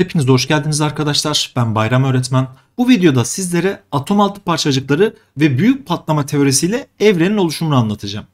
Hepiniz hoş geldiniz arkadaşlar. Ben Bayram Öğretmen. Bu videoda sizlere atom altı parçacıkları ve büyük patlama teorisiyle evrenin oluşumunu anlatacağım.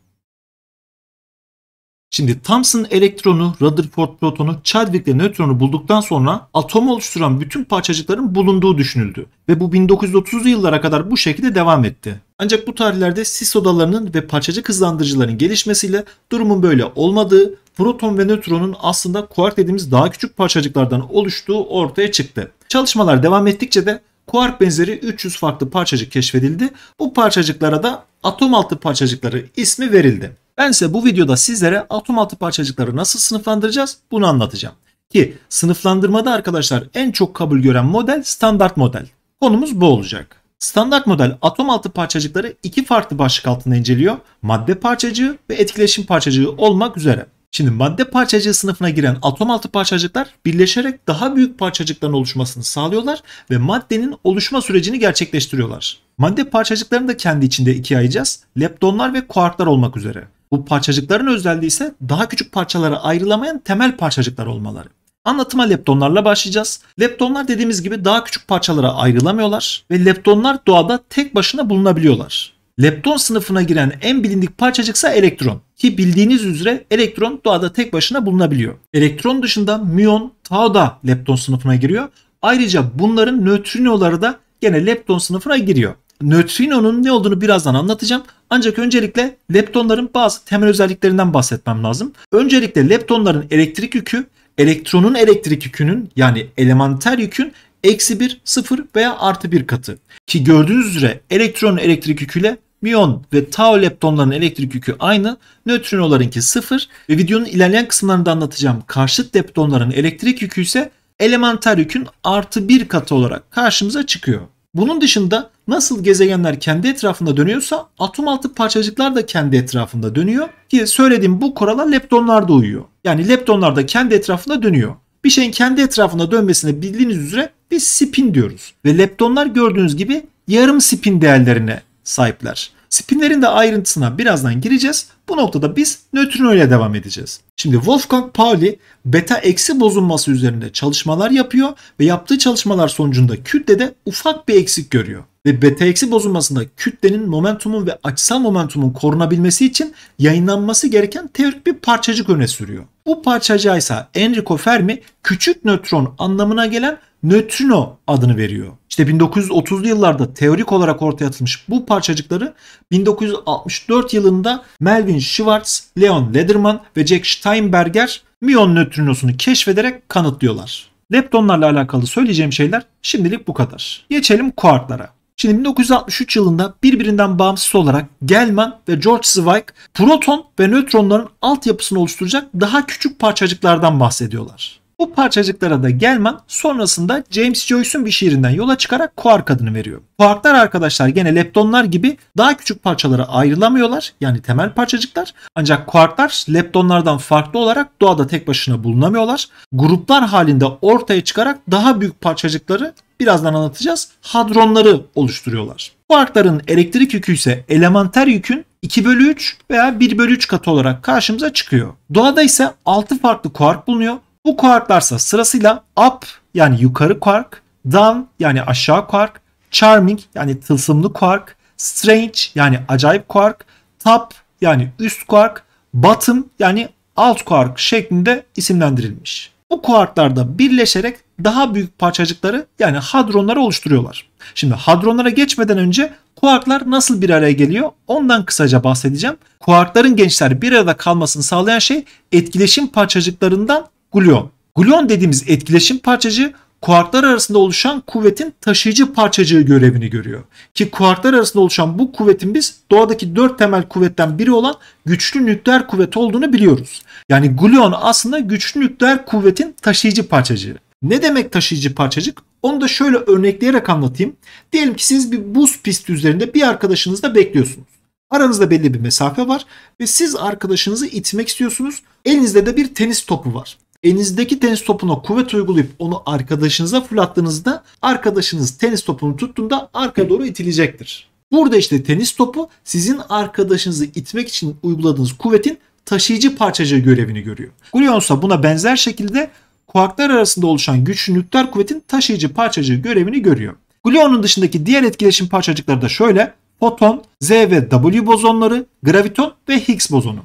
Şimdi Thomson elektronu, Rutherford protonu, Chadwick ve nötronu bulduktan sonra atom oluşturan bütün parçacıkların bulunduğu düşünüldü ve bu 1930'lu yıllara kadar bu şekilde devam etti. Ancak bu tarihlerde sis odalarının ve parçacık hızlandırıcıların gelişmesiyle durumun böyle olmadığı, proton ve nötronun aslında kuark dediğimiz daha küçük parçacıklardan oluştuğu ortaya çıktı. Çalışmalar devam ettikçe de kuark benzeri 300 farklı parçacık keşfedildi. Bu parçacıklara da atom altı parçacıkları ismi verildi. Ben Bense bu videoda sizlere atom altı parçacıkları nasıl sınıflandıracağız bunu anlatacağım. Ki sınıflandırmada arkadaşlar en çok kabul gören model standart model. Konumuz bu olacak. Standart model atom altı parçacıkları iki farklı başlık altında inceliyor. Madde parçacığı ve etkileşim parçacığı olmak üzere. Şimdi madde parçacığı sınıfına giren atom altı parçacıklar birleşerek daha büyük parçacıkların oluşmasını sağlıyorlar ve maddenin oluşma sürecini gerçekleştiriyorlar. Madde parçacıklarını da kendi içinde ikiye ayıracağız. Leptonlar ve kuarklar olmak üzere. Bu parçacıkların özelliği ise daha küçük parçalara ayrılamayan temel parçacıklar olmaları. Anlatıma leptonlarla başlayacağız. Leptonlar dediğimiz gibi daha küçük parçalara ayrılamıyorlar ve leptonlar doğada tek başına bulunabiliyorlar. Lepton sınıfına giren en bilindik parçacıksa elektron. Ki bildiğiniz üzere elektron doğada tek başına bulunabiliyor. Elektron dışında müyon, tau da lepton sınıfına giriyor. Ayrıca bunların nötrinoları da gene lepton sınıfına giriyor. Nötrino'nun ne olduğunu birazdan anlatacağım. Ancak öncelikle leptonların bazı temel özelliklerinden bahsetmem lazım. Öncelikle leptonların elektrik yükü elektronun elektrik yükünün yani elementer yükün eksi 1, 0 veya artı 1 katı. Ki gördüğünüz üzere elektronun elektrik yüküyle Miyon ve tau leptonların elektrik yükü aynı, nötrinolarınki sıfır ve videonun ilerleyen kısımlarında anlatacağım karşıt leptonların elektrik yükü ise elementer yükün artı bir katı olarak karşımıza çıkıyor. Bunun dışında nasıl gezegenler kendi etrafında dönüyorsa atom altı parçacıklar da kendi etrafında dönüyor Ki söylediğim bu kurala leptonlar da uyuyor. Yani leptonlar da kendi etrafında dönüyor. Bir şeyin kendi etrafında dönmesine bildiğiniz üzere biz spin diyoruz. Ve leptonlar gördüğünüz gibi yarım spin değerlerine sahipler. Spinlerin de ayrıntısına birazdan gireceğiz. Bu noktada biz nötrino ile devam edeceğiz. Şimdi Wolfgang Pauli beta eksi bozulması üzerinde çalışmalar yapıyor ve yaptığı çalışmalar sonucunda kütlede ufak bir eksik görüyor ve beta eksi bozulmasında kütlenin momentumun ve açısal momentumun korunabilmesi için yayınlanması gereken teorik bir parçacık öne sürüyor. Bu parçacığa ise Enrico Fermi küçük nötron anlamına gelen nötrino adını veriyor. İşte 1930'lu yıllarda teorik olarak ortaya atılmış bu parçacıkları 1964 yılında Melvin Schwartz, Leon Lederman ve Jack Steinberger miyon nötrinosunu keşfederek kanıtlıyorlar. Leptonlarla alakalı söyleyeceğim şeyler şimdilik bu kadar. Geçelim kuarklara. Şimdi 1963 yılında birbirinden bağımsız olarak Gelman ve George Zweig proton ve nötronların altyapısını oluşturacak daha küçük parçacıklardan bahsediyorlar. Bu parçacıklara da Gelman sonrasında James Joyce'un bir şiirinden yola çıkarak kuark adını veriyor. Kuarklar arkadaşlar gene leptonlar gibi daha küçük parçalara ayrılamıyorlar yani temel parçacıklar. Ancak kuarklar leptonlardan farklı olarak doğada tek başına bulunamıyorlar. Gruplar halinde ortaya çıkarak daha büyük parçacıkları birazdan anlatacağız. Hadronları oluşturuyorlar. Kuarkların elektrik yükü ise elementer yükün 2 bölü 3 veya 1 bölü 3 katı olarak karşımıza çıkıyor. Doğada ise 6 farklı kuark bulunuyor. Bu kuarklarsa sırasıyla up yani yukarı kuark, down yani aşağı kuark, charming yani tılsımlı kuark, strange yani acayip kuark, top yani üst kuark, bottom yani alt kuark şeklinde isimlendirilmiş. Bu kuarklarda birleşerek daha büyük parçacıkları yani hadronları oluşturuyorlar. Şimdi hadronlara geçmeden önce kuarklar nasıl bir araya geliyor ondan kısaca bahsedeceğim. Kuarkların gençler bir arada kalmasını sağlayan şey etkileşim parçacıklarından gluon. Gluon dediğimiz etkileşim parçacığı kuarklar arasında oluşan kuvvetin taşıyıcı parçacığı görevini görüyor. Ki kuarklar arasında oluşan bu kuvvetin biz doğadaki dört temel kuvvetten biri olan güçlü nükleer kuvvet olduğunu biliyoruz. Yani gluon aslında güçlü nükleer kuvvetin taşıyıcı parçacığı. Ne demek taşıyıcı parçacık? Onu da şöyle örnekleyerek anlatayım. Diyelim ki siz bir buz pisti üzerinde bir arkadaşınızla bekliyorsunuz. Aranızda belli bir mesafe var ve siz arkadaşınızı itmek istiyorsunuz. Elinizde de bir tenis topu var elinizdeki tenis topuna kuvvet uygulayıp onu arkadaşınıza fırlattığınızda arkadaşınız tenis topunu tuttuğunda arka doğru itilecektir. Burada işte tenis topu sizin arkadaşınızı itmek için uyguladığınız kuvvetin taşıyıcı parçacığı görevini görüyor. Gluon buna benzer şekilde kuarklar arasında oluşan güçlü nükleer kuvvetin taşıyıcı parçacığı görevini görüyor. Gluon'un dışındaki diğer etkileşim parçacıkları da şöyle. Foton, Z ve W bozonları, graviton ve Higgs bozonu.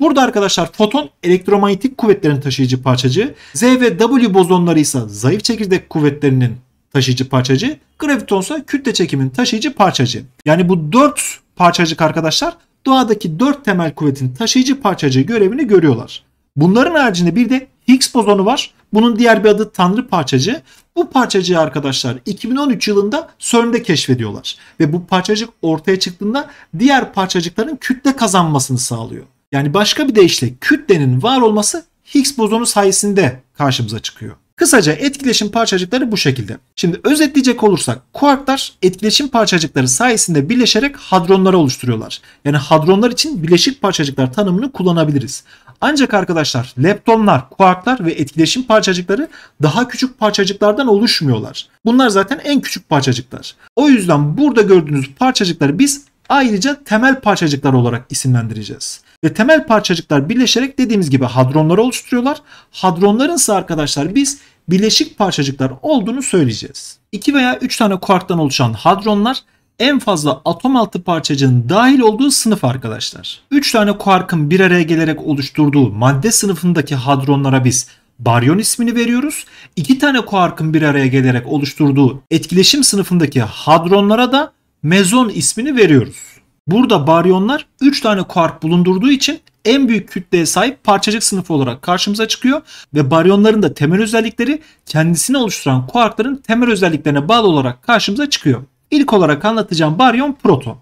Burada arkadaşlar foton elektromanyetik kuvvetlerin taşıyıcı parçacığı, Z ve W bozonları ise zayıf çekirdek kuvvetlerinin taşıyıcı parçacığı, graviton ise kütle çekimin taşıyıcı parçacığı. Yani bu dört parçacık arkadaşlar doğadaki dört temel kuvvetin taşıyıcı parçacığı görevini görüyorlar. Bunların haricinde bir de Higgs bozonu var. Bunun diğer bir adı Tanrı parçacığı. Bu parçacığı arkadaşlar 2013 yılında CERN'de keşfediyorlar. Ve bu parçacık ortaya çıktığında diğer parçacıkların kütle kazanmasını sağlıyor. Yani başka bir deyişle kütlenin var olması Higgs bozonu sayesinde karşımıza çıkıyor. Kısaca etkileşim parçacıkları bu şekilde. Şimdi özetleyecek olursak kuarklar etkileşim parçacıkları sayesinde birleşerek hadronları oluşturuyorlar. Yani hadronlar için bileşik parçacıklar tanımını kullanabiliriz. Ancak arkadaşlar leptonlar, kuarklar ve etkileşim parçacıkları daha küçük parçacıklardan oluşmuyorlar. Bunlar zaten en küçük parçacıklar. O yüzden burada gördüğünüz parçacıkları biz ayrıca temel parçacıklar olarak isimlendireceğiz ve temel parçacıklar birleşerek dediğimiz gibi hadronları oluşturuyorlar. Hadronların ise arkadaşlar biz bileşik parçacıklar olduğunu söyleyeceğiz. 2 veya 3 tane kuarktan oluşan hadronlar en fazla atom altı parçacığın dahil olduğu sınıf arkadaşlar. 3 tane kuarkın bir araya gelerek oluşturduğu madde sınıfındaki hadronlara biz baryon ismini veriyoruz. 2 tane kuarkın bir araya gelerek oluşturduğu etkileşim sınıfındaki hadronlara da mezon ismini veriyoruz. Burada baryonlar 3 tane kuark bulundurduğu için en büyük kütleye sahip parçacık sınıfı olarak karşımıza çıkıyor ve baryonların da temel özellikleri kendisini oluşturan kuarkların temel özelliklerine bağlı olarak karşımıza çıkıyor. İlk olarak anlatacağım baryon proton.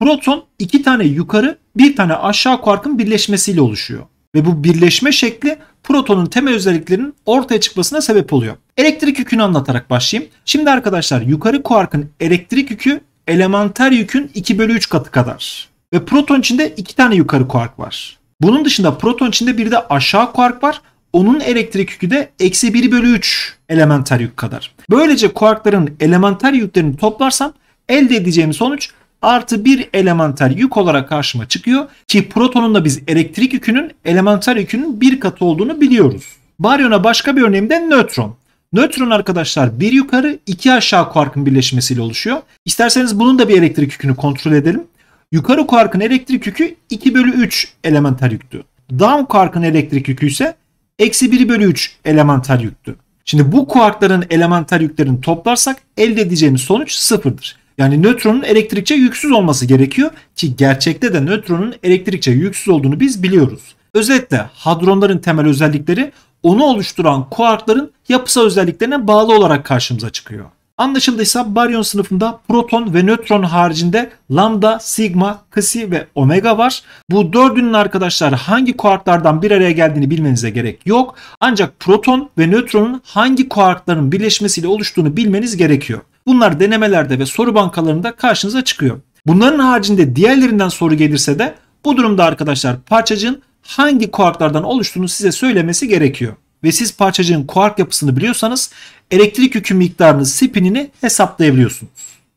Proton iki tane yukarı bir tane aşağı kuarkın birleşmesiyle oluşuyor. Ve bu birleşme şekli protonun temel özelliklerinin ortaya çıkmasına sebep oluyor. Elektrik yükünü anlatarak başlayayım. Şimdi arkadaşlar yukarı kuarkın elektrik yükü elementer yükün 2 bölü 3 katı kadar. Ve proton içinde 2 tane yukarı kuark var. Bunun dışında proton içinde bir de aşağı kuark var. Onun elektrik yükü de eksi 1 bölü 3 elementer yük kadar. Böylece kuarkların elementer yüklerini toplarsam elde edeceğim sonuç artı bir elementer yük olarak karşıma çıkıyor ki protonun da biz elektrik yükünün elementer yükünün bir katı olduğunu biliyoruz. Baryona başka bir örneğim de nötron. Nötron arkadaşlar bir yukarı iki aşağı kuarkın birleşmesiyle oluşuyor. İsterseniz bunun da bir elektrik yükünü kontrol edelim. Yukarı kuarkın elektrik yükü 2 bölü 3 elementer yüktü. Down kuarkın elektrik yükü ise eksi 1 bölü 3 elementer yüktü. Şimdi bu kuarkların elementer yüklerini toplarsak elde edeceğimiz sonuç sıfırdır. Yani nötronun elektrikçe yüksüz olması gerekiyor ki gerçekte de nötronun elektrikçe yüksüz olduğunu biz biliyoruz. Özetle hadronların temel özellikleri onu oluşturan kuarkların yapısal özelliklerine bağlı olarak karşımıza çıkıyor. Anlaşıldıysa baryon sınıfında proton ve nötron haricinde lambda, sigma, ksi ve omega var. Bu dördünün arkadaşlar hangi kuarklardan bir araya geldiğini bilmenize gerek yok. Ancak proton ve nötronun hangi kuarkların birleşmesiyle oluştuğunu bilmeniz gerekiyor. Bunlar denemelerde ve soru bankalarında karşınıza çıkıyor. Bunların haricinde diğerlerinden soru gelirse de bu durumda arkadaşlar parçacığın hangi kuarklardan oluştuğunu size söylemesi gerekiyor ve siz parçacığın kuark yapısını biliyorsanız elektrik yükü miktarını spinini hesaplayabiliyorsunuz.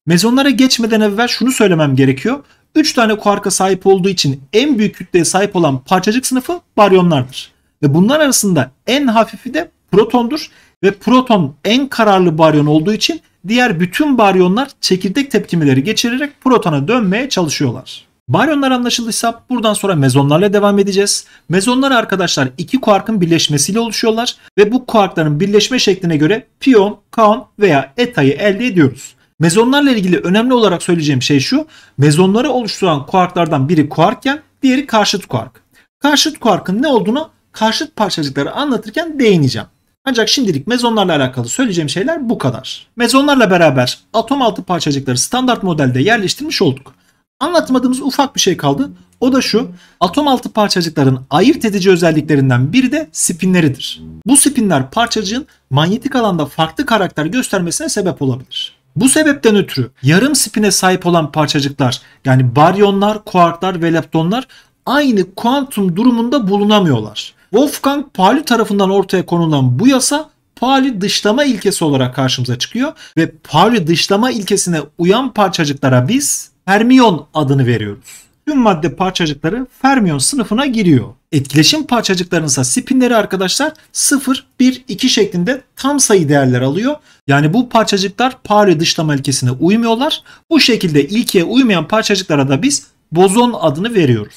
Mezonlara geçmeden evvel şunu söylemem gerekiyor. 3 tane kuarka sahip olduğu için en büyük kütleye sahip olan parçacık sınıfı baryonlardır. Ve bunlar arasında en hafifi de protondur ve proton en kararlı baryon olduğu için diğer bütün baryonlar çekirdek tepkimeleri geçirerek protona dönmeye çalışıyorlar. Baryonlar anlaşıldıysa buradan sonra mezonlarla devam edeceğiz. Mezonlar arkadaşlar iki kuarkın birleşmesiyle oluşuyorlar ve bu kuarkların birleşme şekline göre piyon, kaon veya etayı elde ediyoruz. Mezonlarla ilgili önemli olarak söyleyeceğim şey şu. Mezonları oluşturan kuarklardan biri kuarkken diğeri karşıt kuark. Karşıt kuarkın ne olduğunu karşıt parçacıkları anlatırken değineceğim. Ancak şimdilik mezonlarla alakalı söyleyeceğim şeyler bu kadar. Mezonlarla beraber atom altı parçacıkları standart modelde yerleştirmiş olduk. Anlatmadığımız ufak bir şey kaldı. O da şu. Atom altı parçacıkların ayırt edici özelliklerinden biri de spinleridir. Bu spinler parçacığın manyetik alanda farklı karakter göstermesine sebep olabilir. Bu sebepten ötürü yarım spine sahip olan parçacıklar yani baryonlar, kuarklar ve leptonlar aynı kuantum durumunda bulunamıyorlar. Wolfgang Pauli tarafından ortaya konulan bu yasa Pauli dışlama ilkesi olarak karşımıza çıkıyor ve Pauli dışlama ilkesine uyan parçacıklara biz fermiyon adını veriyoruz. Tüm madde parçacıkları fermiyon sınıfına giriyor. Etkileşim parçacıklarının ise spinleri arkadaşlar 0, 1, 2 şeklinde tam sayı değerler alıyor. Yani bu parçacıklar Pauli dışlama ilkesine uymuyorlar. Bu şekilde ilkeye uymayan parçacıklara da biz bozon adını veriyoruz.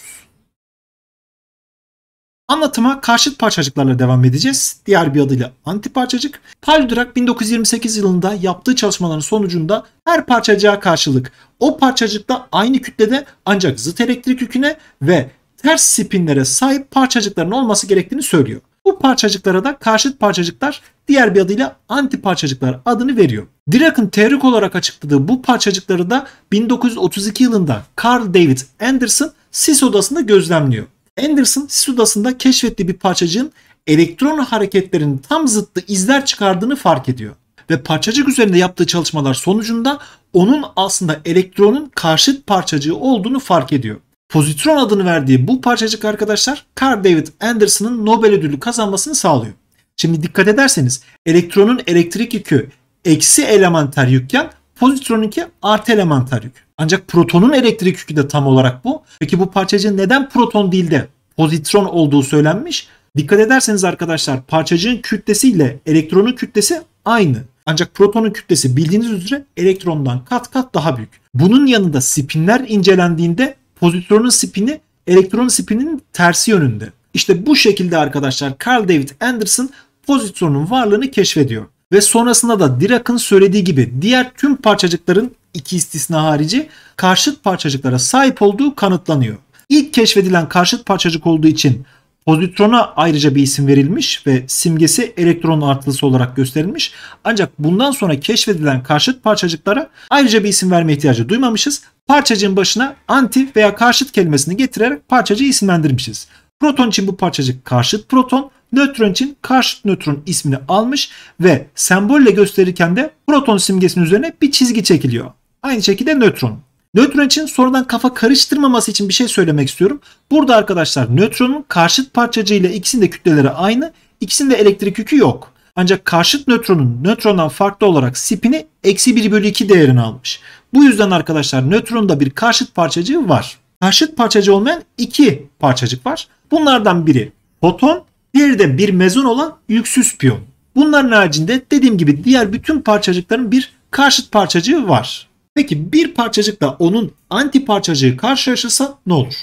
Anlatıma karşıt parçacıklarla devam edeceğiz. Diğer bir adıyla antiparçacık. Paul Dirac 1928 yılında yaptığı çalışmaların sonucunda her parçacığa karşılık o parçacıkta aynı kütlede ancak zıt elektrik yüküne ve ters spinlere sahip parçacıkların olması gerektiğini söylüyor. Bu parçacıklara da karşıt parçacıklar diğer bir adıyla antiparçacıklar adını veriyor. Dirac'ın teorik olarak açıkladığı bu parçacıkları da 1932 yılında Carl David Anderson sis odasında gözlemliyor. Anderson Sudas'ında keşfettiği bir parçacığın elektron hareketlerinin tam zıttı izler çıkardığını fark ediyor. Ve parçacık üzerinde yaptığı çalışmalar sonucunda onun aslında elektronun karşıt parçacığı olduğunu fark ediyor. Pozitron adını verdiği bu parçacık arkadaşlar Carl David Anderson'ın Nobel ödülü kazanmasını sağlıyor. Şimdi dikkat ederseniz elektronun elektrik yükü eksi elementer yükken Pozitronunki artı elementer yük. Ancak protonun elektrik yükü de tam olarak bu. Peki bu parçacığın neden proton değil de pozitron olduğu söylenmiş? Dikkat ederseniz arkadaşlar parçacığın kütlesi ile elektronun kütlesi aynı. Ancak protonun kütlesi bildiğiniz üzere elektrondan kat kat daha büyük. Bunun yanında spinler incelendiğinde pozitronun spini elektronun spininin tersi yönünde. İşte bu şekilde arkadaşlar Carl David Anderson pozitronun varlığını keşfediyor ve sonrasında da Dirac'ın söylediği gibi diğer tüm parçacıkların iki istisna harici karşıt parçacıklara sahip olduğu kanıtlanıyor. İlk keşfedilen karşıt parçacık olduğu için Pozitrona ayrıca bir isim verilmiş ve simgesi elektron artılısı olarak gösterilmiş. Ancak bundan sonra keşfedilen karşıt parçacıklara ayrıca bir isim verme ihtiyacı duymamışız. Parçacığın başına anti veya karşıt kelimesini getirerek parçacığı isimlendirmişiz. Proton için bu parçacık karşıt proton, nötron için karşıt nötron ismini almış ve sembolle gösterirken de proton simgesinin üzerine bir çizgi çekiliyor. Aynı şekilde nötron. Nötron için sonradan kafa karıştırmaması için bir şey söylemek istiyorum. Burada arkadaşlar nötronun karşıt parçacığıyla ikisinin de kütleleri aynı. İkisinde elektrik yükü yok. Ancak karşıt nötronun nötrondan farklı olarak spini eksi 1 bölü 2 değerini almış. Bu yüzden arkadaşlar nötronda bir karşıt parçacığı var. Karşıt parçacığı olmayan iki parçacık var. Bunlardan biri foton, bir de bir mezon olan yüksüz piyon. Bunların haricinde dediğim gibi diğer bütün parçacıkların bir karşıt parçacığı var. Peki bir parçacıkla onun anti parçacığı karşılaşırsa ne olur?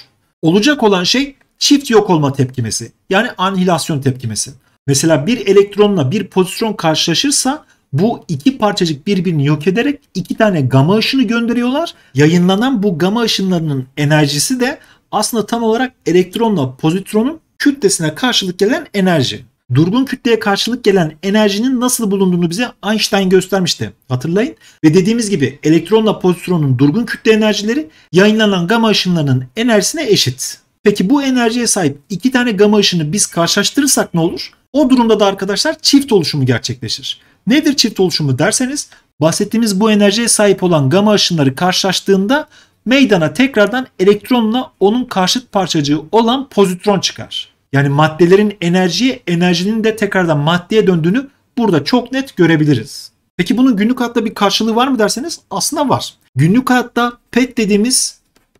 Olacak olan şey çift yok olma tepkimesi yani anhilasyon tepkimesi. Mesela bir elektronla bir pozitron karşılaşırsa bu iki parçacık birbirini yok ederek iki tane gama ışını gönderiyorlar. Yayınlanan bu gama ışınlarının enerjisi de aslında tam olarak elektronla pozitronun kütlesine karşılık gelen enerji. Durgun kütleye karşılık gelen enerjinin nasıl bulunduğunu bize Einstein göstermişti. Hatırlayın. Ve dediğimiz gibi elektronla pozitronun durgun kütle enerjileri yayınlanan gama ışınlarının enerjisine eşit. Peki bu enerjiye sahip iki tane gama ışını biz karşılaştırırsak ne olur? O durumda da arkadaşlar çift oluşumu gerçekleşir. Nedir çift oluşumu derseniz bahsettiğimiz bu enerjiye sahip olan gama ışınları karşılaştığında meydana tekrardan elektronla onun karşıt parçacığı olan pozitron çıkar. Yani maddelerin enerjiye, enerjinin de tekrardan maddeye döndüğünü burada çok net görebiliriz. Peki bunun günlük hayatta bir karşılığı var mı derseniz aslında var. Günlük hayatta PET dediğimiz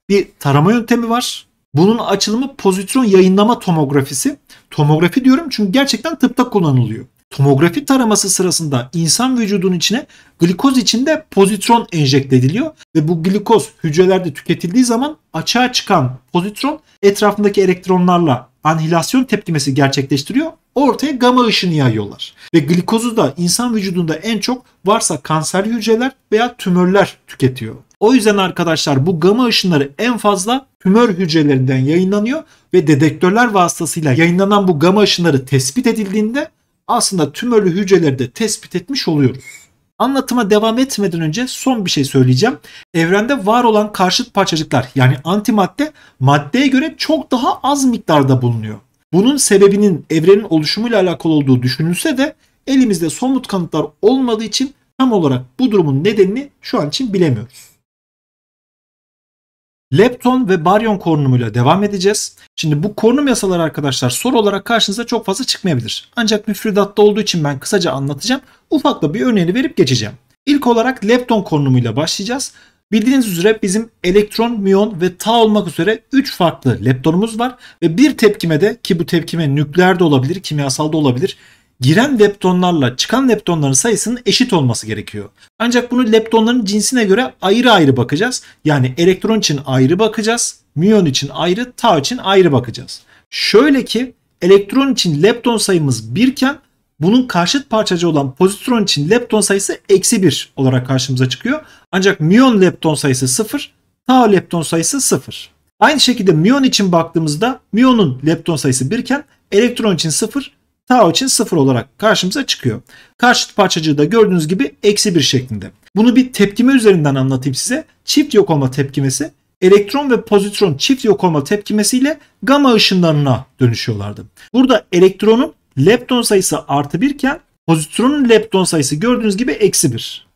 bir tarama yöntemi var. Bunun açılımı pozitron yayınlama tomografisi. Tomografi diyorum çünkü gerçekten tıpta kullanılıyor tomografi taraması sırasında insan vücudunun içine glikoz içinde pozitron enjekte ediliyor ve bu glikoz hücrelerde tüketildiği zaman açığa çıkan pozitron etrafındaki elektronlarla anhilasyon tepkimesi gerçekleştiriyor. Ortaya gama ışını yayıyorlar. Ve glikozu da insan vücudunda en çok varsa kanser hücreler veya tümörler tüketiyor. O yüzden arkadaşlar bu gama ışınları en fazla tümör hücrelerinden yayınlanıyor ve dedektörler vasıtasıyla yayınlanan bu gama ışınları tespit edildiğinde aslında tümörlü hücreleri de tespit etmiş oluyoruz. Anlatıma devam etmeden önce son bir şey söyleyeceğim. Evrende var olan karşıt parçacıklar yani antimadde maddeye göre çok daha az miktarda bulunuyor. Bunun sebebinin evrenin oluşumuyla alakalı olduğu düşünülse de elimizde somut kanıtlar olmadığı için tam olarak bu durumun nedenini şu an için bilemiyoruz lepton ve baryon korunumuyla devam edeceğiz. Şimdi bu korunum yasaları arkadaşlar soru olarak karşınıza çok fazla çıkmayabilir. Ancak müfredatta olduğu için ben kısaca anlatacağım. Ufakla bir örneğini verip geçeceğim. İlk olarak lepton korunumuyla başlayacağız. Bildiğiniz üzere bizim elektron, müyon ve tau olmak üzere 3 farklı leptonumuz var ve bir tepkime de ki bu tepkime nükleer de olabilir, kimyasal da olabilir giren leptonlarla çıkan leptonların sayısının eşit olması gerekiyor. Ancak bunu leptonların cinsine göre ayrı ayrı bakacağız. Yani elektron için ayrı bakacağız, miyon için ayrı, tau için ayrı bakacağız. Şöyle ki elektron için lepton sayımız 1 iken bunun karşıt parçacı olan pozitron için lepton sayısı eksi 1 olarak karşımıza çıkıyor. Ancak miyon lepton sayısı 0, tau lepton sayısı 0. Aynı şekilde miyon için baktığımızda miyonun lepton sayısı 1 iken elektron için 0, tau için 0 olarak karşımıza çıkıyor. Karşıt parçacığı da gördüğünüz gibi eksi 1 şeklinde. Bunu bir tepkime üzerinden anlatayım size. Çift yok olma tepkimesi elektron ve pozitron çift yok olma tepkimesiyle gama ışınlarına dönüşüyorlardı. Burada elektronun lepton sayısı artı 1 iken pozitronun lepton sayısı gördüğünüz gibi eksi 1.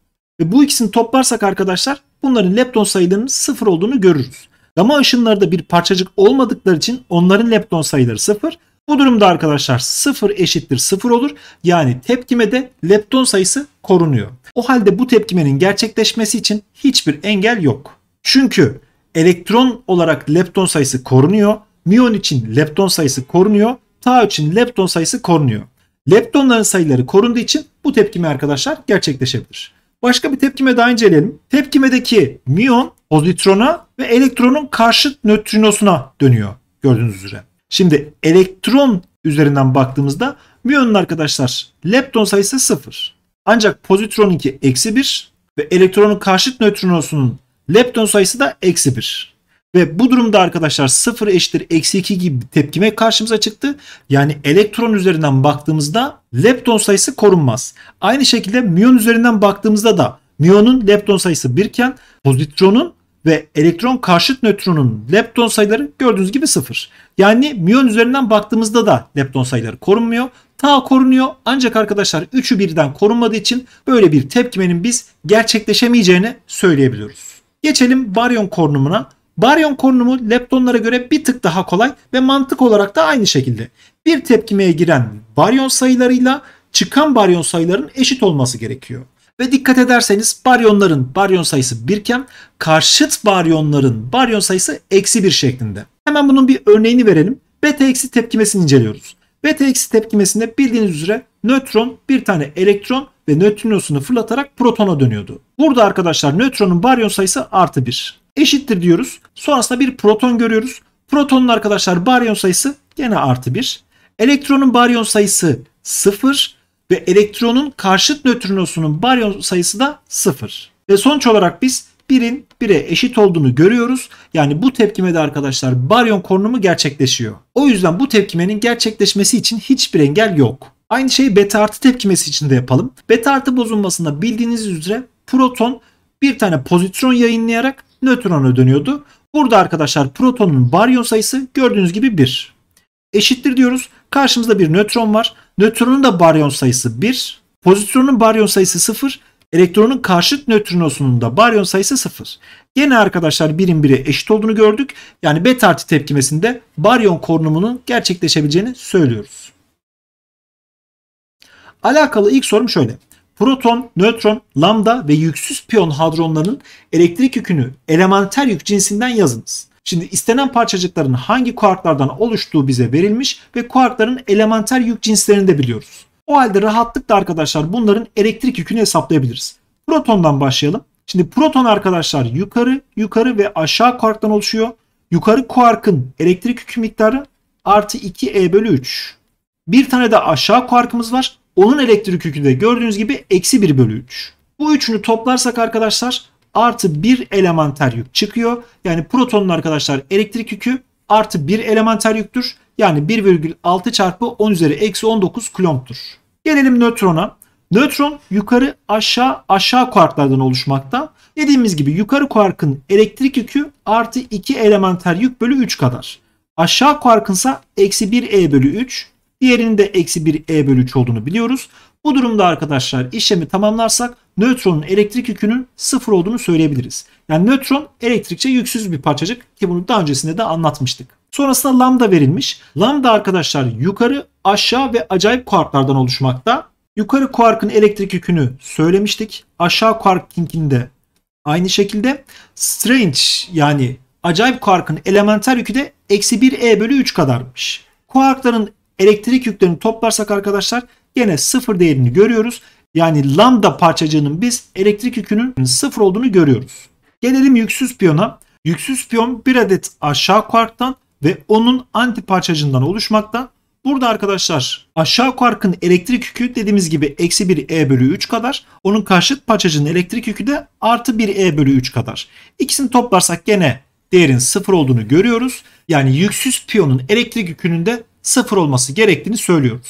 Ve bu ikisini toplarsak arkadaşlar bunların lepton sayılarının 0 olduğunu görürüz. Gama ışınları da bir parçacık olmadıkları için onların lepton sayıları 0. Bu durumda arkadaşlar 0 eşittir 0 olur. Yani tepkime de lepton sayısı korunuyor. O halde bu tepkimenin gerçekleşmesi için hiçbir engel yok. Çünkü elektron olarak lepton sayısı korunuyor. Miyon için lepton sayısı korunuyor. Tau için lepton sayısı korunuyor. Leptonların sayıları korunduğu için bu tepkime arkadaşlar gerçekleşebilir. Başka bir tepkime daha inceleyelim. Tepkimedeki miyon pozitrona ve elektronun karşıt nötrinosuna dönüyor gördüğünüz üzere. Şimdi elektron üzerinden baktığımızda miyonun arkadaşlar lepton sayısı 0. Ancak pozitroninki eksi 1 ve elektronun karşıt nötronosunun lepton sayısı da eksi 1. Ve bu durumda arkadaşlar 0 eşittir eksi 2 gibi tepkime karşımıza çıktı. Yani elektron üzerinden baktığımızda lepton sayısı korunmaz. Aynı şekilde miyon üzerinden baktığımızda da miyonun lepton sayısı 1 iken pozitronun ve elektron karşıt nötronun lepton sayıları gördüğünüz gibi sıfır. Yani miyon üzerinden baktığımızda da lepton sayıları korunmuyor. Ta korunuyor ancak arkadaşlar üçü birden korunmadığı için böyle bir tepkimenin biz gerçekleşemeyeceğini söyleyebiliyoruz. Geçelim baryon korunumuna. Baryon korunumu leptonlara göre bir tık daha kolay ve mantık olarak da aynı şekilde. Bir tepkimeye giren baryon sayılarıyla çıkan baryon sayıların eşit olması gerekiyor. Ve dikkat ederseniz baryonların baryon sayısı birken karşıt baryonların baryon sayısı eksi bir şeklinde. Hemen bunun bir örneğini verelim. Beta eksi tepkimesini inceliyoruz. Beta eksi tepkimesinde bildiğiniz üzere nötron bir tane elektron ve nötrinosunu fırlatarak protona dönüyordu. Burada arkadaşlar nötronun baryon sayısı artı bir, Eşittir diyoruz. Sonrasında bir proton görüyoruz. Protonun arkadaşlar baryon sayısı gene artı bir. Elektronun baryon sayısı sıfır ve elektronun karşıt nötrinosunun baryon sayısı da sıfır. Ve sonuç olarak biz birin bire eşit olduğunu görüyoruz. Yani bu tepkime de arkadaşlar baryon korunumu gerçekleşiyor. O yüzden bu tepkimenin gerçekleşmesi için hiçbir engel yok. Aynı şeyi beta artı tepkimesi için de yapalım. Beta artı bozulmasında bildiğiniz üzere proton bir tane pozitron yayınlayarak nötrona dönüyordu. Burada arkadaşlar protonun baryon sayısı gördüğünüz gibi 1. Eşittir diyoruz. Karşımızda bir nötron var. Nötronun da baryon sayısı 1. Pozitronun baryon sayısı 0. Elektronun karşıt nötrinosunun da baryon sayısı 0. Gene arkadaşlar birim bire eşit olduğunu gördük. Yani beta artı tepkimesinde baryon korunumunun gerçekleşebileceğini söylüyoruz. Alakalı ilk sorum şöyle. Proton, nötron, lambda ve yüksüz piyon hadronlarının elektrik yükünü elementer yük cinsinden yazınız. Şimdi istenen parçacıkların hangi kuarklardan oluştuğu bize verilmiş ve kuarkların elementer yük cinslerini de biliyoruz. O halde rahatlıkla arkadaşlar bunların elektrik yükünü hesaplayabiliriz. Protondan başlayalım. Şimdi proton arkadaşlar yukarı, yukarı ve aşağı kuarktan oluşuyor. Yukarı kuarkın elektrik yükü miktarı artı 2E bölü 3. Bir tane de aşağı kuarkımız var. Onun elektrik yükü de gördüğünüz gibi eksi 1 bölü 3. Bu üçünü toplarsak arkadaşlar artı bir elementer yük çıkıyor. Yani protonun arkadaşlar elektrik yükü artı bir elementer yüktür. Yani 1,6 çarpı 10 üzeri eksi 19 kulomptur. Gelelim nötrona. Nötron yukarı aşağı aşağı kuarklardan oluşmakta. Dediğimiz gibi yukarı kuarkın elektrik yükü artı 2 elementer yük bölü 3 kadar. Aşağı kuarkınsa eksi 1 E bölü 3. Diğerinin de eksi 1 E bölü 3 olduğunu biliyoruz. Bu durumda arkadaşlar işlemi tamamlarsak nötronun elektrik yükünün sıfır olduğunu söyleyebiliriz. Yani nötron elektrikçe yüksüz bir parçacık ki bunu daha öncesinde de anlatmıştık. Sonrasında lambda verilmiş. Lambda arkadaşlar yukarı, aşağı ve acayip kuarklardan oluşmakta. Yukarı kuarkın elektrik yükünü söylemiştik. Aşağı kuarkinkini de aynı şekilde. Strange yani acayip kuarkın elementer yükü de eksi 1 E bölü 3 kadarmış. Kuarkların elektrik yüklerini toplarsak arkadaşlar gene sıfır değerini görüyoruz yani lambda parçacığının biz elektrik yükünün sıfır olduğunu görüyoruz. Gelelim yüksüz piyona. Yüksüz piyon bir adet aşağı kuarktan ve onun anti parçacığından oluşmakta. Burada arkadaşlar aşağı kuarkın elektrik yükü dediğimiz gibi eksi 1 E bölü 3 kadar. Onun karşıt parçacığının elektrik yükü de artı 1 E bölü 3 kadar. İkisini toplarsak gene değerin sıfır olduğunu görüyoruz. Yani yüksüz piyonun elektrik yükünün de sıfır olması gerektiğini söylüyoruz.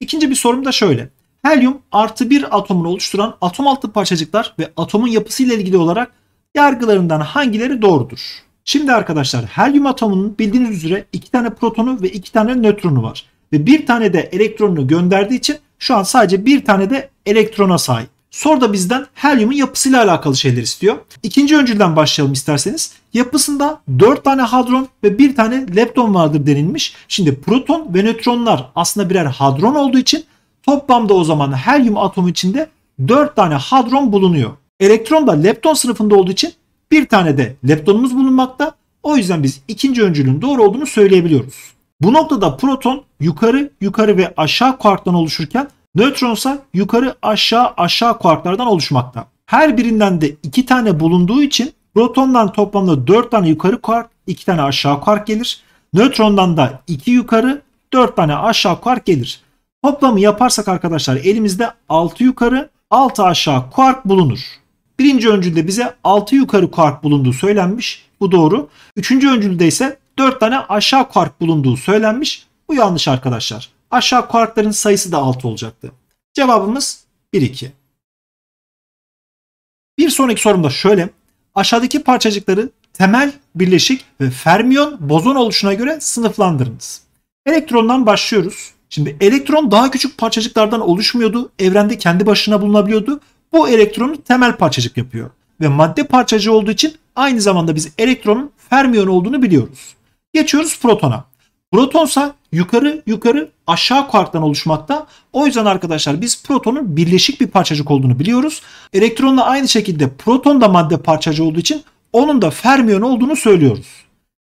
İkinci bir sorum da şöyle. Helyum artı bir atomunu oluşturan atom altı parçacıklar ve atomun yapısıyla ilgili olarak yargılarından hangileri doğrudur? Şimdi arkadaşlar helyum atomunun bildiğiniz üzere iki tane protonu ve iki tane nötronu var. Ve bir tane de elektronunu gönderdiği için şu an sadece bir tane de elektrona sahip. Sor da bizden helyumun yapısıyla alakalı şeyler istiyor. İkinci öncülden başlayalım isterseniz. Yapısında 4 tane hadron ve 1 tane lepton vardır denilmiş. Şimdi proton ve nötronlar aslında birer hadron olduğu için toplamda o zaman helyum atomu içinde 4 tane hadron bulunuyor. Elektron da lepton sınıfında olduğu için bir tane de leptonumuz bulunmakta. O yüzden biz ikinci öncülün doğru olduğunu söyleyebiliyoruz. Bu noktada proton yukarı, yukarı ve aşağı kuarktan oluşurken Nötron ise yukarı aşağı aşağı kuarklardan oluşmakta. Her birinden de 2 tane bulunduğu için protondan toplamda 4 tane yukarı kuark, 2 tane aşağı kuark gelir. Nötrondan da 2 yukarı, 4 tane aşağı kuark gelir. Toplamı yaparsak arkadaşlar elimizde 6 yukarı, 6 aşağı kuark bulunur. Birinci öncülde bize 6 yukarı kuark bulunduğu söylenmiş. Bu doğru. Üçüncü öncülde ise 4 tane aşağı kuark bulunduğu söylenmiş. Bu yanlış arkadaşlar aşağı kuarkların sayısı da 6 olacaktı. Cevabımız 1 2. Bir sonraki sorumda şöyle. Aşağıdaki parçacıkları temel, birleşik ve fermiyon bozon oluşuna göre sınıflandırınız. Elektrondan başlıyoruz. Şimdi elektron daha küçük parçacıklardan oluşmuyordu. Evrende kendi başına bulunabiliyordu. Bu elektronu temel parçacık yapıyor. Ve madde parçacığı olduğu için aynı zamanda biz elektronun fermiyon olduğunu biliyoruz. Geçiyoruz protona. Protonsa yukarı yukarı aşağı kuarktan oluşmakta. O yüzden arkadaşlar biz protonun birleşik bir parçacık olduğunu biliyoruz. Elektronla aynı şekilde proton da madde parçacı olduğu için onun da fermiyon olduğunu söylüyoruz.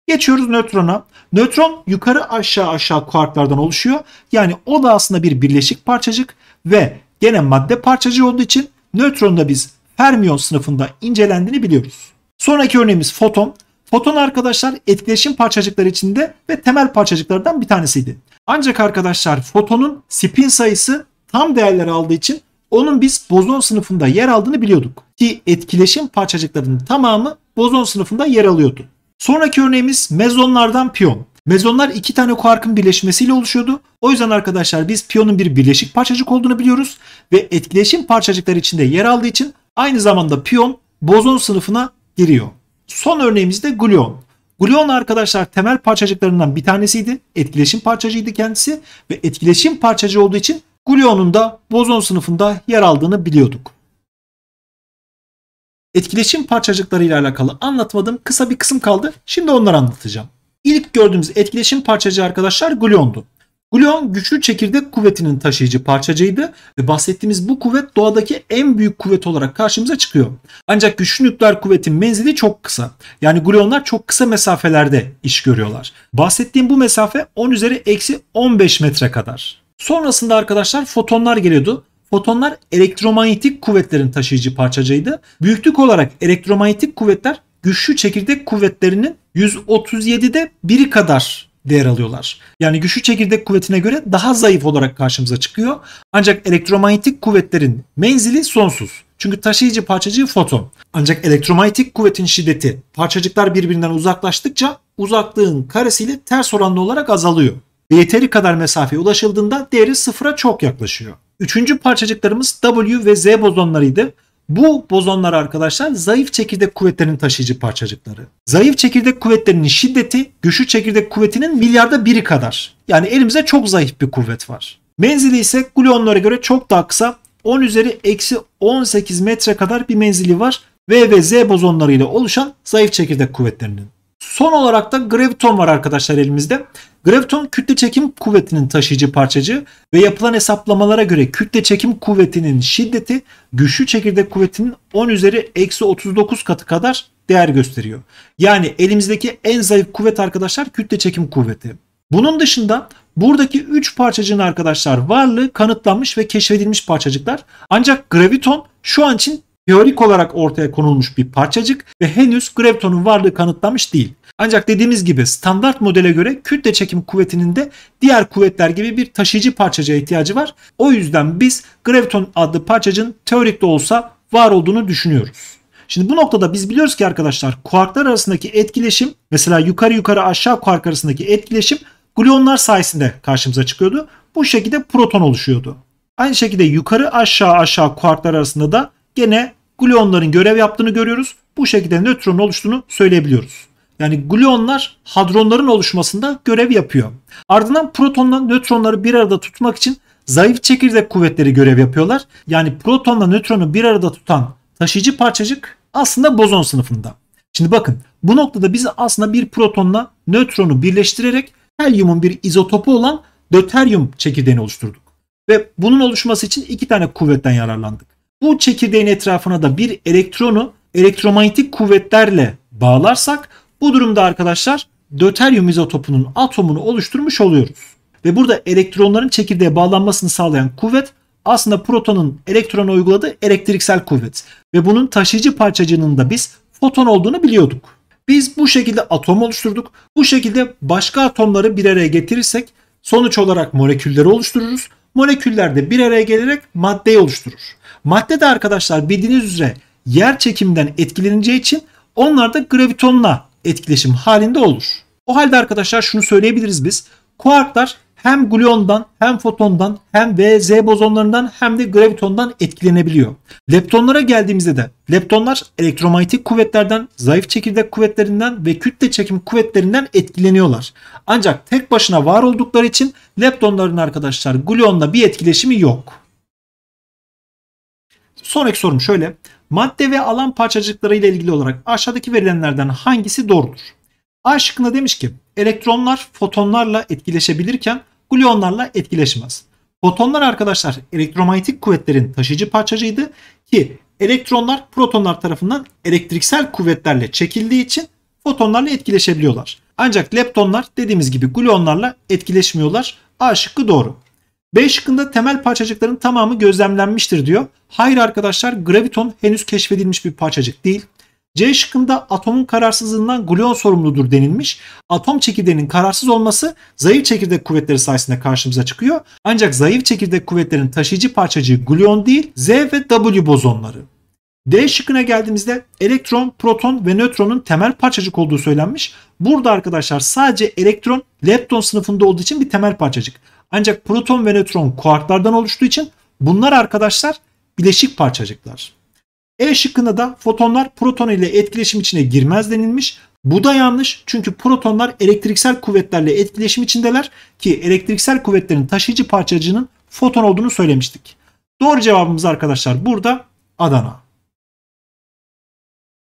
Geçiyoruz nötrona. Nötron yukarı aşağı aşağı kuarklardan oluşuyor. Yani o da aslında bir birleşik parçacık ve gene madde parçacığı olduğu için nötron da biz fermiyon sınıfında incelendiğini biliyoruz. Sonraki örneğimiz foton. Foton arkadaşlar etkileşim parçacıkları içinde ve temel parçacıklardan bir tanesiydi. Ancak arkadaşlar fotonun spin sayısı tam değerler aldığı için onun biz bozon sınıfında yer aldığını biliyorduk. Ki etkileşim parçacıklarının tamamı bozon sınıfında yer alıyordu. Sonraki örneğimiz mezonlardan piyon. Mezonlar iki tane kuarkın birleşmesiyle oluşuyordu. O yüzden arkadaşlar biz piyonun bir birleşik parçacık olduğunu biliyoruz ve etkileşim parçacıkları içinde yer aldığı için aynı zamanda piyon bozon sınıfına giriyor. Son örneğimiz de gluon. Gluon arkadaşlar temel parçacıklarından bir tanesiydi. Etkileşim parçacığıydı kendisi ve etkileşim parçacığı olduğu için gluonun da bozon sınıfında yer aldığını biliyorduk. Etkileşim parçacıkları ile alakalı anlatmadım kısa bir kısım kaldı. Şimdi onları anlatacağım. İlk gördüğümüz etkileşim parçacığı arkadaşlar gluondu. Gluon güçlü çekirdek kuvvetinin taşıyıcı parçacığıydı ve bahsettiğimiz bu kuvvet doğadaki en büyük kuvvet olarak karşımıza çıkıyor. Ancak güçlü nükleer kuvvetin menzili çok kısa. Yani gluonlar çok kısa mesafelerde iş görüyorlar. Bahsettiğim bu mesafe 10 üzeri eksi 15 metre kadar. Sonrasında arkadaşlar fotonlar geliyordu. Fotonlar elektromanyetik kuvvetlerin taşıyıcı parçacığıydı. Büyüklük olarak elektromanyetik kuvvetler güçlü çekirdek kuvvetlerinin 137'de biri kadar değer alıyorlar. Yani güçlü çekirdek kuvvetine göre daha zayıf olarak karşımıza çıkıyor. Ancak elektromanyetik kuvvetlerin menzili sonsuz. Çünkü taşıyıcı parçacığı foton. Ancak elektromanyetik kuvvetin şiddeti parçacıklar birbirinden uzaklaştıkça uzaklığın karesiyle ters oranlı olarak azalıyor. Ve yeteri kadar mesafeye ulaşıldığında değeri sıfıra çok yaklaşıyor. Üçüncü parçacıklarımız W ve Z bozonlarıydı. Bu bozonlar arkadaşlar zayıf çekirdek kuvvetlerinin taşıyıcı parçacıkları. Zayıf çekirdek kuvvetlerinin şiddeti güçlü çekirdek kuvvetinin milyarda biri kadar. Yani elimize çok zayıf bir kuvvet var. Menzili ise gluonlara göre çok daha kısa 10 üzeri eksi 18 metre kadar bir menzili var. V ve Z bozonlarıyla oluşan zayıf çekirdek kuvvetlerinin. Son olarak da graviton var arkadaşlar elimizde. Graviton kütle çekim kuvvetinin taşıyıcı parçacığı ve yapılan hesaplamalara göre kütle çekim kuvvetinin şiddeti güçlü çekirdek kuvvetinin 10 üzeri eksi 39 katı kadar değer gösteriyor. Yani elimizdeki en zayıf kuvvet arkadaşlar kütle çekim kuvveti. Bunun dışında buradaki 3 parçacığın arkadaşlar varlığı kanıtlanmış ve keşfedilmiş parçacıklar. Ancak graviton şu an için teorik olarak ortaya konulmuş bir parçacık ve henüz gravitonun varlığı kanıtlanmış değil. Ancak dediğimiz gibi standart modele göre kütle çekim kuvvetinin de diğer kuvvetler gibi bir taşıyıcı parçacığa ihtiyacı var. O yüzden biz graviton adlı parçacığın teorik de olsa var olduğunu düşünüyoruz. Şimdi bu noktada biz biliyoruz ki arkadaşlar kuarklar arasındaki etkileşim mesela yukarı yukarı aşağı kuark arasındaki etkileşim gluonlar sayesinde karşımıza çıkıyordu. Bu şekilde proton oluşuyordu. Aynı şekilde yukarı aşağı aşağı kuarklar arasında da gene gluonların görev yaptığını görüyoruz. Bu şekilde nötronun oluştuğunu söyleyebiliyoruz. Yani gluonlar hadronların oluşmasında görev yapıyor. Ardından protonla nötronları bir arada tutmak için zayıf çekirdek kuvvetleri görev yapıyorlar. Yani protonla nötronu bir arada tutan taşıyıcı parçacık aslında bozon sınıfında. Şimdi bakın bu noktada biz aslında bir protonla nötronu birleştirerek helyumun bir izotopu olan döteryum çekirdeğini oluşturduk. Ve bunun oluşması için iki tane kuvvetten yararlandık. Bu çekirdeğin etrafına da bir elektronu elektromanyetik kuvvetlerle bağlarsak bu durumda arkadaşlar döteryum izotopunun atomunu oluşturmuş oluyoruz. Ve burada elektronların çekirdeğe bağlanmasını sağlayan kuvvet aslında protonun elektrona uyguladığı elektriksel kuvvet. Ve bunun taşıyıcı parçacığının da biz foton olduğunu biliyorduk. Biz bu şekilde atom oluşturduk. Bu şekilde başka atomları bir araya getirirsek sonuç olarak molekülleri oluştururuz. Moleküller de bir araya gelerek maddeyi oluşturur. Madde de arkadaşlar bildiğiniz üzere yer çekiminden etkileneceği için onlar da gravitonla etkileşim halinde olur. O halde arkadaşlar şunu söyleyebiliriz biz. Kuarklar hem gluondan hem fotondan hem VZ bozonlarından hem de gravitondan etkilenebiliyor. Leptonlara geldiğimizde de leptonlar elektromanyetik kuvvetlerden, zayıf çekirdek kuvvetlerinden ve kütle çekim kuvvetlerinden etkileniyorlar. Ancak tek başına var oldukları için leptonların arkadaşlar gluonla bir etkileşimi yok. Sonraki sorum şöyle. Madde ve alan parçacıkları ile ilgili olarak aşağıdaki verilenlerden hangisi doğrudur? A şıkkında demiş ki elektronlar fotonlarla etkileşebilirken gluonlarla etkileşmez. Fotonlar arkadaşlar elektromanyetik kuvvetlerin taşıyıcı parçacığıydı ki elektronlar protonlar tarafından elektriksel kuvvetlerle çekildiği için fotonlarla etkileşebiliyorlar. Ancak leptonlar dediğimiz gibi gluonlarla etkileşmiyorlar. A şıkkı doğru. B şıkkında temel parçacıkların tamamı gözlemlenmiştir diyor. Hayır arkadaşlar graviton henüz keşfedilmiş bir parçacık değil. C şıkkında atomun kararsızlığından gluon sorumludur denilmiş. Atom çekirdeğinin kararsız olması zayıf çekirdek kuvvetleri sayesinde karşımıza çıkıyor. Ancak zayıf çekirdek kuvvetlerin taşıyıcı parçacığı gluon değil Z ve W bozonları. D şıkkına geldiğimizde elektron, proton ve nötronun temel parçacık olduğu söylenmiş. Burada arkadaşlar sadece elektron lepton sınıfında olduğu için bir temel parçacık. Ancak proton ve nötron kuarklardan oluştuğu için bunlar arkadaşlar bileşik parçacıklar. E şıkkında da fotonlar proton ile etkileşim içine girmez denilmiş. Bu da yanlış çünkü protonlar elektriksel kuvvetlerle etkileşim içindeler ki elektriksel kuvvetlerin taşıyıcı parçacığının foton olduğunu söylemiştik. Doğru cevabımız arkadaşlar burada Adana.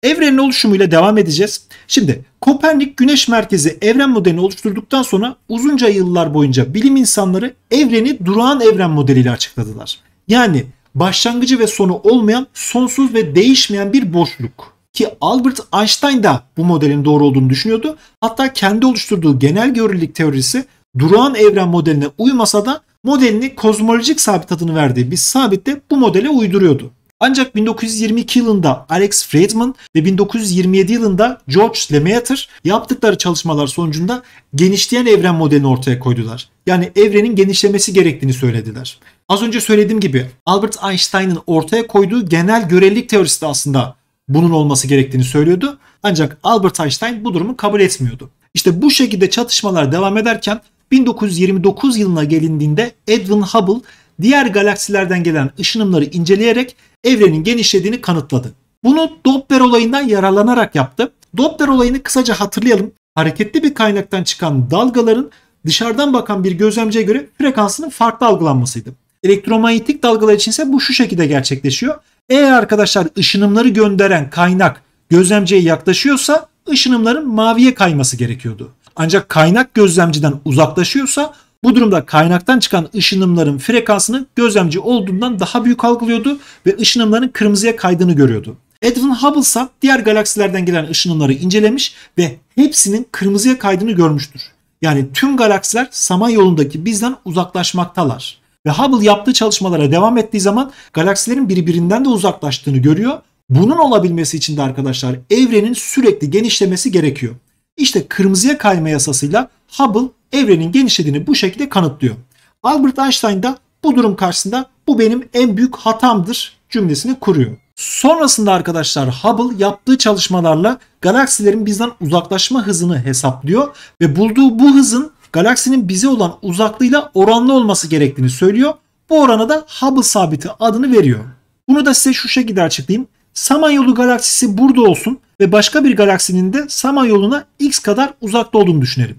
Evrenin oluşumuyla devam edeceğiz. Şimdi Kopernik güneş merkezi evren modelini oluşturduktan sonra uzunca yıllar boyunca bilim insanları evreni durağan evren modeliyle açıkladılar. Yani başlangıcı ve sonu olmayan sonsuz ve değişmeyen bir boşluk. Ki Albert Einstein da bu modelin doğru olduğunu düşünüyordu. Hatta kendi oluşturduğu genel görelilik teorisi durağan evren modeline uymasa da modelini kozmolojik sabit adını verdiği bir sabitle bu modele uyduruyordu. Ancak 1922 yılında Alex Friedman ve 1927 yılında George Lemaitre yaptıkları çalışmalar sonucunda genişleyen evren modelini ortaya koydular. Yani evrenin genişlemesi gerektiğini söylediler. Az önce söylediğim gibi Albert Einstein'ın ortaya koyduğu genel görelilik teorisi de aslında bunun olması gerektiğini söylüyordu. Ancak Albert Einstein bu durumu kabul etmiyordu. İşte bu şekilde çatışmalar devam ederken 1929 yılına gelindiğinde Edwin Hubble diğer galaksilerden gelen ışınımları inceleyerek evrenin genişlediğini kanıtladı. Bunu Doppler olayından yararlanarak yaptı. Doppler olayını kısaca hatırlayalım. Hareketli bir kaynaktan çıkan dalgaların dışarıdan bakan bir gözlemciye göre frekansının farklı algılanmasıydı. Elektromanyetik dalgalar için ise bu şu şekilde gerçekleşiyor. Eğer arkadaşlar ışınımları gönderen kaynak gözlemciye yaklaşıyorsa ışınımların maviye kayması gerekiyordu. Ancak kaynak gözlemciden uzaklaşıyorsa bu durumda kaynaktan çıkan ışınımların frekansını gözlemci olduğundan daha büyük algılıyordu ve ışınımların kırmızıya kaydığını görüyordu. Edwin Hubble ise diğer galaksilerden gelen ışınımları incelemiş ve hepsinin kırmızıya kaydığını görmüştür. Yani tüm galaksiler Samanyolu'ndaki bizden uzaklaşmaktalar. Ve Hubble yaptığı çalışmalara devam ettiği zaman galaksilerin birbirinden de uzaklaştığını görüyor. Bunun olabilmesi için de arkadaşlar evrenin sürekli genişlemesi gerekiyor. İşte kırmızıya kayma yasasıyla Hubble evrenin genişlediğini bu şekilde kanıtlıyor. Albert Einstein da bu durum karşısında bu benim en büyük hatamdır cümlesini kuruyor. Sonrasında arkadaşlar Hubble yaptığı çalışmalarla galaksilerin bizden uzaklaşma hızını hesaplıyor ve bulduğu bu hızın galaksinin bize olan uzaklığıyla oranlı olması gerektiğini söylüyor. Bu orana da Hubble sabiti adını veriyor. Bunu da size şu şekilde açıklayayım. Samanyolu galaksisi burada olsun ve başka bir galaksinin de Samanyolu'na x kadar uzakta olduğunu düşünelim.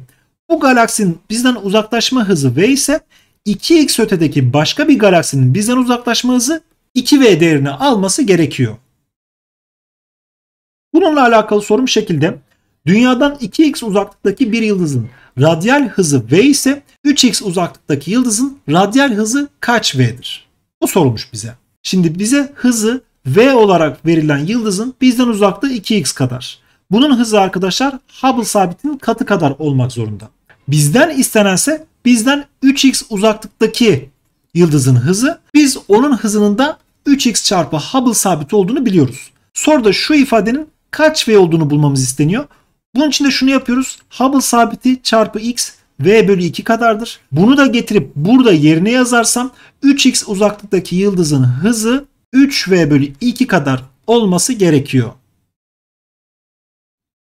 Bu galaksinin bizden uzaklaşma hızı v ise 2x ötedeki başka bir galaksinin bizden uzaklaşma hızı 2v değerini alması gerekiyor. Bununla alakalı sorum şekilde Dünyadan 2x uzaklıktaki bir yıldızın radyal hızı v ise 3x uzaklıktaki yıldızın radyal hızı kaç v'dir? Bu sorulmuş bize. Şimdi bize hızı V olarak verilen yıldızın bizden uzaklığı 2x kadar. Bunun hızı arkadaşlar Hubble sabitinin katı kadar olmak zorunda. Bizden istenense bizden 3x uzaklıktaki yıldızın hızı biz onun hızının da 3x çarpı Hubble sabiti olduğunu biliyoruz. Soruda şu ifadenin kaç v olduğunu bulmamız isteniyor. Bunun için de şunu yapıyoruz. Hubble sabiti çarpı x v bölü 2 kadardır. Bunu da getirip burada yerine yazarsam 3x uzaklıktaki yıldızın hızı 3v bölü 2 kadar olması gerekiyor.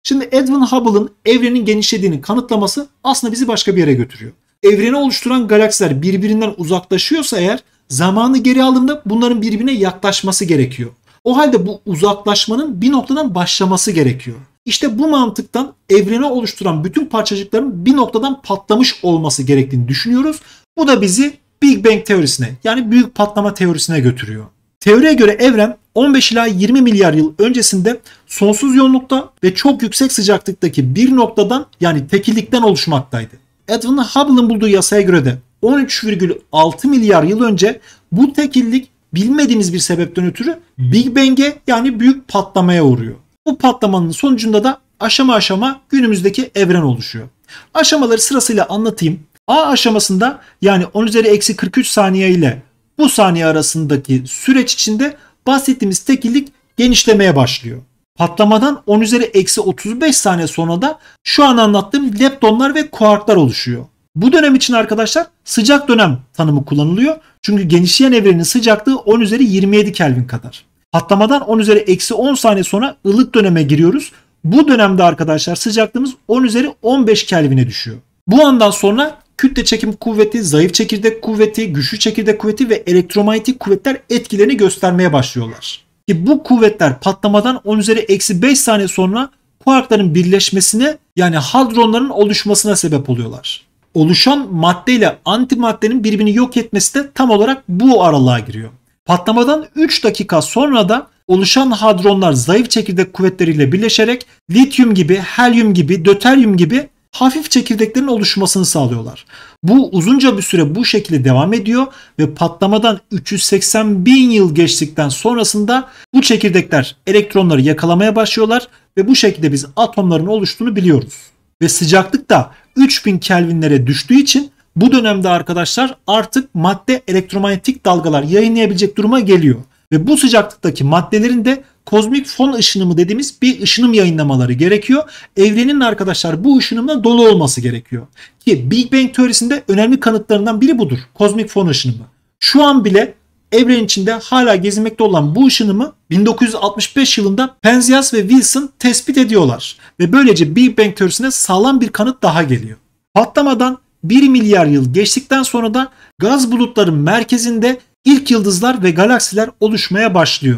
Şimdi Edwin Hubble'ın evrenin genişlediğini kanıtlaması aslında bizi başka bir yere götürüyor. Evreni oluşturan galaksiler birbirinden uzaklaşıyorsa eğer zamanı geri aldığında bunların birbirine yaklaşması gerekiyor. O halde bu uzaklaşmanın bir noktadan başlaması gerekiyor. İşte bu mantıktan evreni oluşturan bütün parçacıkların bir noktadan patlamış olması gerektiğini düşünüyoruz. Bu da bizi Big Bang teorisine yani büyük patlama teorisine götürüyor. Teoriye göre evren 15 ila 20 milyar yıl öncesinde sonsuz yoğunlukta ve çok yüksek sıcaklıktaki bir noktadan yani tekillikten oluşmaktaydı. Edwin Hubble'ın bulduğu yasaya göre de 13,6 milyar yıl önce bu tekillik bilmediğimiz bir sebepten ötürü Big Bang'e yani büyük patlamaya uğruyor. Bu patlamanın sonucunda da aşama aşama günümüzdeki evren oluşuyor. Aşamaları sırasıyla anlatayım. A aşamasında yani 10 üzeri eksi 43 saniye ile bu saniye arasındaki süreç içinde bahsettiğimiz tekillik genişlemeye başlıyor. Patlamadan 10 üzeri eksi 35 saniye sonra da şu an anlattığım leptonlar ve kuarklar oluşuyor. Bu dönem için arkadaşlar sıcak dönem tanımı kullanılıyor. Çünkü genişleyen evrenin sıcaklığı 10 üzeri 27 Kelvin kadar. Patlamadan 10 üzeri eksi 10 saniye sonra ılık döneme giriyoruz. Bu dönemde arkadaşlar sıcaklığımız 10 üzeri 15 Kelvin'e düşüyor. Bu andan sonra kütle çekim kuvveti, zayıf çekirdek kuvveti, güçlü çekirdek kuvveti ve elektromanyetik kuvvetler etkilerini göstermeye başlıyorlar. Ki bu kuvvetler patlamadan 10 üzeri eksi 5 saniye sonra kuarkların birleşmesine yani hadronların oluşmasına sebep oluyorlar. Oluşan madde ile antimaddenin birbirini yok etmesi de tam olarak bu aralığa giriyor. Patlamadan 3 dakika sonra da oluşan hadronlar zayıf çekirdek kuvvetleriyle birleşerek lityum gibi, helyum gibi, döteryum gibi hafif çekirdeklerin oluşmasını sağlıyorlar. Bu uzunca bir süre bu şekilde devam ediyor ve patlamadan 380 bin yıl geçtikten sonrasında bu çekirdekler elektronları yakalamaya başlıyorlar ve bu şekilde biz atomların oluştuğunu biliyoruz. Ve sıcaklık da 3000 Kelvinlere düştüğü için bu dönemde arkadaşlar artık madde elektromanyetik dalgalar yayınlayabilecek duruma geliyor. Ve bu sıcaklıktaki maddelerin de kozmik fon ışınımı dediğimiz bir ışınım yayınlamaları gerekiyor. Evrenin arkadaşlar bu ışınımla dolu olması gerekiyor. Ki Big Bang teorisinde önemli kanıtlarından biri budur. Kozmik fon ışınımı. Şu an bile evren içinde hala gezinmekte olan bu ışınımı 1965 yılında Penzias ve Wilson tespit ediyorlar. Ve böylece Big Bang teorisine sağlam bir kanıt daha geliyor. Patlamadan 1 milyar yıl geçtikten sonra da gaz bulutların merkezinde ilk yıldızlar ve galaksiler oluşmaya başlıyor.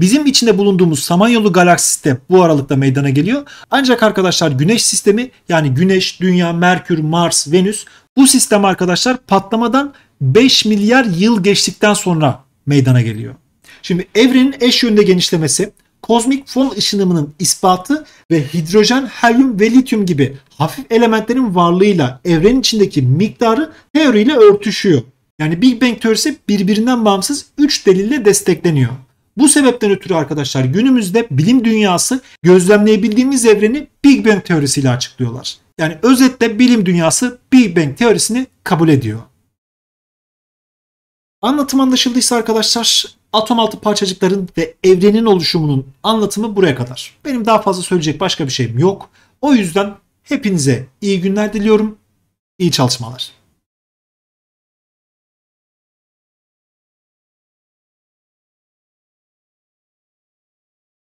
Bizim içinde bulunduğumuz Samanyolu galaksisi de bu aralıkta meydana geliyor. Ancak arkadaşlar Güneş sistemi yani Güneş, Dünya, Merkür, Mars, Venüs bu sistem arkadaşlar patlamadan 5 milyar yıl geçtikten sonra meydana geliyor. Şimdi evrenin eş yönde genişlemesi, kozmik fon ışınımının ispatı ve hidrojen, helyum ve lityum gibi hafif elementlerin varlığıyla evrenin içindeki miktarı teoriyle örtüşüyor. Yani Big Bang teorisi birbirinden bağımsız 3 delille destekleniyor. Bu sebepten ötürü arkadaşlar günümüzde bilim dünyası gözlemleyebildiğimiz evreni Big Bang teorisiyle açıklıyorlar. Yani özetle bilim dünyası Big Bang teorisini kabul ediyor. Anlatım anlaşıldıysa arkadaşlar atom altı parçacıkların ve evrenin oluşumunun anlatımı buraya kadar. Benim daha fazla söyleyecek başka bir şeyim yok. O yüzden hepinize iyi günler diliyorum. İyi çalışmalar.